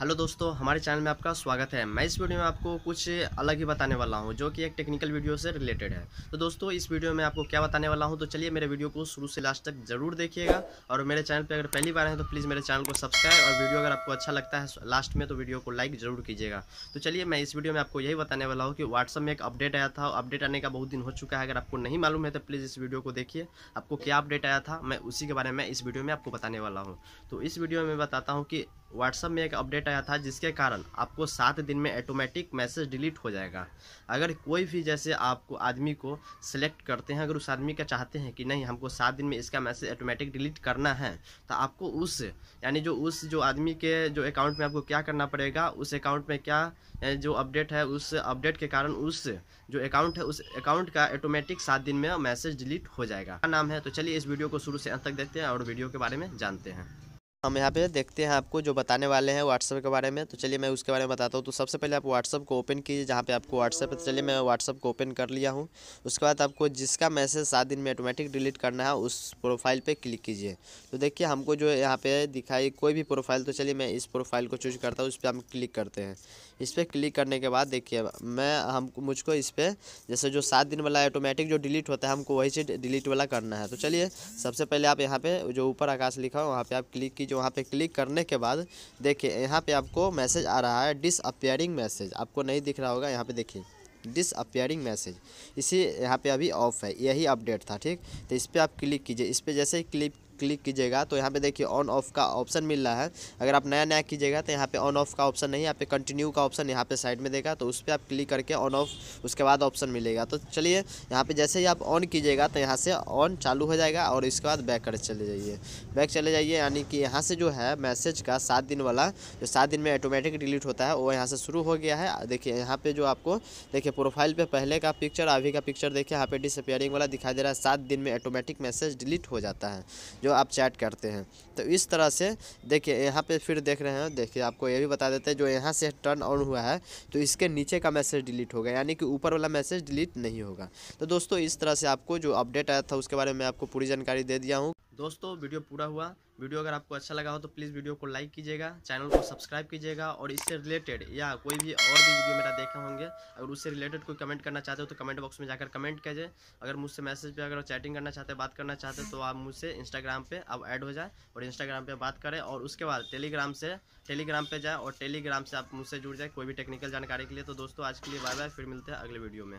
hello दोस्तों हमारे channel में आपका स्वागत है मैं इस वीडियो में आपको कुछ अलग ही बताने वाला हूं जो कि एक टेक्निकल वीडियो से रिलेटेड है तो दोस्तों इस वीडियो में आपको क्या बताने वाला हूं तो चलिए मेरे वीडियो को शुरू से लास्ट तक जरूर देखिएगा और मेरे चैनल पर अगर पहली बार हैं तो प्लीज़ मेरे चैनल को सब्सक्राइब और वीडियो अगर आपको अच्छा लगता है लास्ट में तो वीडियो को लाइक ज़रूर कीजिएगा तो चलिए मैं इस वीडियो में आपको यही बताने वाला हूँ कि व्हाट्सअप में एक अपडेट आया था अपडेट आने का बहुत दिन हो चुका है अगर आपको नहीं मालूम है तो प्लीज़ इस वीडियो को देखिए आपको क्या अपडेट आया था मैं उसी के बारे में इस वीडियो में आपको बताने वाला हूँ तो इस वीडियो में बताता हूँ कि व्हाट्सअप में एक अपडेट हटाया था जिसके कारण आपको सात दिन में ऑटोमेटिक मैसेज डिलीट हो जाएगा अगर कोई भी जैसे आपको आदमी को सिलेक्ट करते हैं अगर उस आदमी का चाहते हैं कि नहीं हमको सात दिन में इसका मैसेज ऑटोमेटिक डिलीट करना है तो आपको उस यानी जो उस जो आदमी के जो अकाउंट में आपको क्या करना पड़ेगा उस अकाउंट में क्या जो अपडेट है उस अपडेट के कारण उस जो अकाउंट है उस अकाउंट का ऑटोमेटिक सात दिन में मैसेज डिलीट हो जाएगा नाम है तो चलिए इस वीडियो को शुरू से अंत तक देखते हैं और वीडियो के बारे में जानते हैं हम यहाँ पे देखते हैं आपको जो बताने वाले हैं व्हाट्सएप के बारे में तो चलिए मैं उसके बारे में बताता हूँ तो सबसे पहले आप व्हाट्सएप को ओपन कीजिए जहाँ पे आपको व्हाट्सएप है तो चलिए मैं व्हाट्सअप को ओपन कर लिया हूँ उसके बाद आपको जिसका मैसेज सात दिन में ऑटोमेटिक डिलीट करना है उस प्रोफाइल पर क्लिक कीजिए तो देखिए हमको जो यहाँ पर दिखाई कोई भी प्रोफाइल तो चलिए मैं इस प्रोफाइल को चूज करता हूँ उस पर हम क्लिक करते हैं इस पर क्लिक करने के बाद देखिए मैं हम मुझको इस पर जैसे जो सात दिन वाला ऑटोमेटिक जो डिलीट होता है हमको वही से डिलीट वाला करना है तो चलिए सबसे पहले आप यहाँ पर जो ऊपर आकाश लिखा हो वहाँ पर आप क्लिक कीजिए वहाँ पे क्लिक करने के बाद देखिए यहाँ पे आपको मैसेज आ रहा है डिस अपेयरिंग मैसेज आपको नहीं दिख रहा होगा यहाँ पे देखिए डिस अपेयरिंग मैसेज इसी यहाँ पे अभी ऑफ है यही अपडेट था ठीक तो इस पर आप क्लिक कीजिए इस पर जैसे ही क्लिक क्लिक कीजिएगा तो यहाँ पे देखिए ऑन ऑफ का ऑप्शन मिल रहा है अगर आप नया नया कीजिएगा तो यहाँ पे ऑन ऑफ का ऑप्शन नहीं यहाँ पे कंटिन्यू का ऑप्शन यहाँ पे साइड में देगा तो उस पर आप क्लिक करके ऑन ऑफ उसके बाद ऑप्शन मिलेगा तो चलिए यहाँ पर जैसे ही आप ऑन कीजिएगा तो यहाँ से ऑन चालू हो जाएगा और इसके बाद बैक कर चले जाइए बैक चले जाइए यानी कि यहाँ से जो है मैसेज का सात दिन वाला जो सात दिन में ऑटोमेटिक डिलीट होता है वो यहाँ से शुरू हो गया है देखिए यहाँ पे जो आपको देखिए प्रोफाइल पर पहले का पिक्चर अभी का पिक्चर देखिए यहाँ पे डिसअपियरिंग वाला दिखाई दे रहा है सात दिन में ऑटोमेटिक मैसेज डिलीट हो जाता है जो जो आप चैट करते हैं तो इस तरह से देखिए यहाँ पे फिर देख रहे हैं देखिए आपको ये भी बता देते हैं जो यहाँ से टर्न ऑन हुआ है तो इसके नीचे का मैसेज डिलीट होगा यानी कि ऊपर वाला मैसेज डिलीट नहीं होगा तो दोस्तों इस तरह से आपको जो अपडेट आया था उसके बारे में आपको पूरी जानकारी दे दिया हूँ दोस्तों वीडियो पूरा हुआ वीडियो अगर आपको अच्छा लगा हो तो प्लीज़ वीडियो को लाइक कीजिएगा चैनल को सब्सक्राइब कीजिएगा और इससे रिलेटेड या कोई भी और भी वीडियो मेरा देखे होंगे अगर उससे रिलेटेड कोई कमेंट करना चाहते हो तो कमेंट बॉक्स में जाकर कमेंट कीजिए अगर मुझसे मैसेज पे अगर चैटिंग करना चाहते हैं बात करना चाहते हैं तो आप मुझसे इंस्टाग्राम पर आप ऐड हो जाए और इंस्टाग्राम पर बात करें और उसके बाद टेलीग्राम से टेलीग्राम पर जाए और टेलीग्राम से आप मुझसे जुड़ जाए कोई भी टेक्निकल जानकारी के लिए तो दोस्तों आज के लिए बाय बाय फिर मिलते हैं अगले वीडियो में